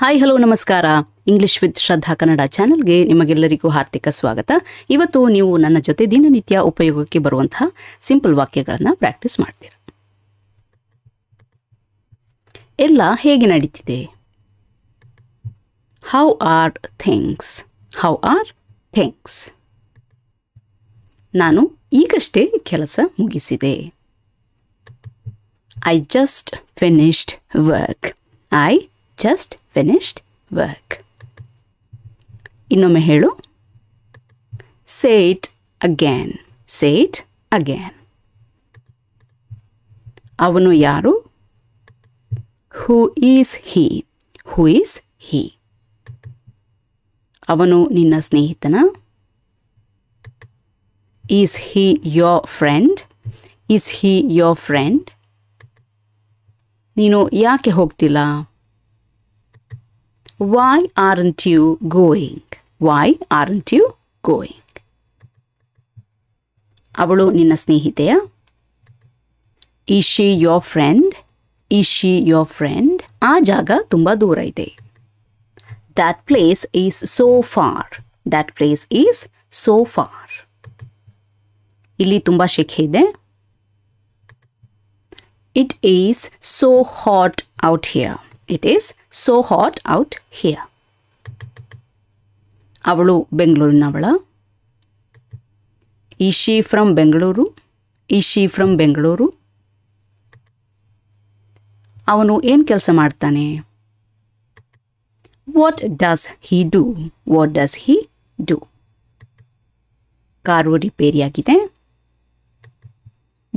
Hi hello ನಮಸ್ಕಾರ English with Shraddha Kannada ಚಾನೆಲ್ಗೆ ನಿಮಗೆಲ್ಲರಿಗೂ ಹಾರ್ದಿಕ ಸ್ವಾಗತ ಇವತ್ತು ನೀವು ನನ್ನ ಜೊತೆ ದಿನನಿತ್ಯ ಉಪಯೋಗಕ್ಕೆ ಬರುವಂತಹ ಸಿಂಪಲ್ ವಾಕ್ಯಗಳನ್ನು ಪ್ರಾಕ್ಟೀಸ್ ಮಾಡ್ತೀರ ಎಲ್ಲ ಹೇಗೆ ನಡೀತಿದೆ how are things how are things ನಾನು ಈಗಷ್ಟೇ ಕೆಲಸ ಮುಗಿಸಿದೆ I just finished work I just finished work ಇನ್ನೊಮ್ಮೆ ಹೇಳು ಸೇಟ್ ಅಗ್ಯಾನ್ ಸೇಟ್ ಅಗ್ಯಾನ್ ಅವನು ಯಾರು who is he who is he ಅವನು ನಿನ್ನ ಸ್ನೇಹಿತನ is he your friend is he your friend ನೀನು ಯಾಕೆ ಹೋಗ್ತಿಲ್ಲ Why aren't you going? Why aren't you going? Avalu ninnasnehi deya. Is she your friend? Is she your friend? A jaga tumba door hai That place is so far. That place is so far. Ili tumba shekhe de. It is so hot out here. It is so hot out here ಅವಳು ಬೆಂಗಳೂರಿನವಳ is she from Bengaluru is she from Bengaluru ಅವನು ಏನು ಕೆಲಸ ಮಾಡ್ತಾನೆ what does he do what does he do car ರಿಪೇರಿಯಾಗಿದೆ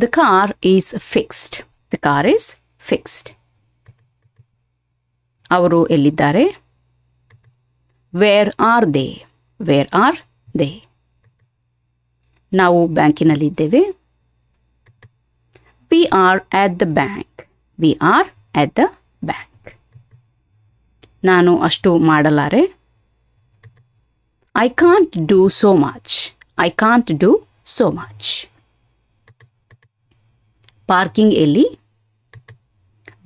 the car is fixed the car is fixed ಅವರು ಎಲ್ಲಿದ್ದಾರೆ where are they where are they ನಾವು ಬ್ಯಾಂಕಿನಲ್ಲಿದ್ದೇವೆ we are at the bank we are at the bank ನಾನು ಅಷ್ಟು ಮಾಡಲಾರೆ I can't do so much I can't do so much parking ಎಲ್ಲಿ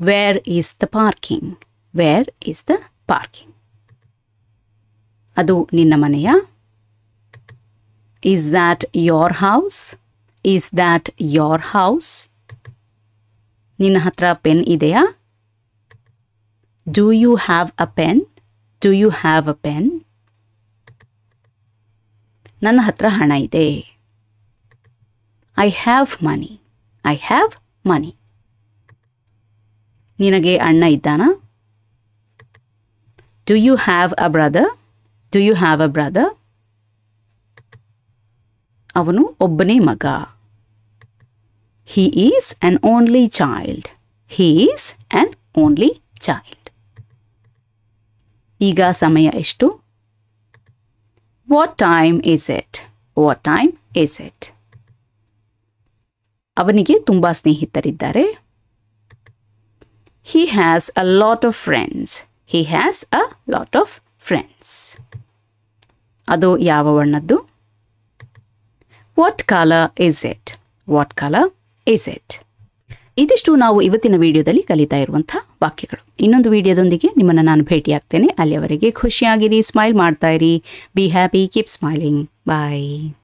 where is the parking where is the parking ಅದು ನಿನ್ನ ಮನೆಯ is that your house is that your house ನಿನ್ನ ಹತ್ರ pen ಇದೆಯಾ do you have a pen do you have a pen ನನ್ನ ಹತ್ರ ಹಣ ಇದೆ I have money I have money ನಿನಗೆ ಅಣ್ಣ ಇದ್ದಾನಾ Do you have a brother? Do you have a brother? Avanu obbane maga. He is an only child. He is an only child. Iga samaya ishtu. What time is it? What time is it? Avanige tumbasne hitaridare. He has a lot of friends. He has a lot of friends ಅದು ಯಾವ ವರ್ಣದ್ದು what colour is it what colour is it ಇದಿಷ್ಟು ನಾವು ಇವತ್ತಿನ ವಿಡಿಯೋದಲ್ಲಿ ಕಲಿತಾ ಇರುವಂಥ ವಾಕ್ಯಗಳು ಇನ್ನೊಂದು ವಿಡಿಯೋದೊಂದಿಗೆ ನಿಮ್ಮನ್ನು ನಾನು ಭೇಟಿಯಾಗ್ತೇನೆ ಅಲ್ಲಿಯವರೆಗೆ ಖುಷಿಯಾಗಿರಿ ಸ್ಮೈಲ್ ಮಾಡ್ತಾ ಇರಿ be happy keep smiling bye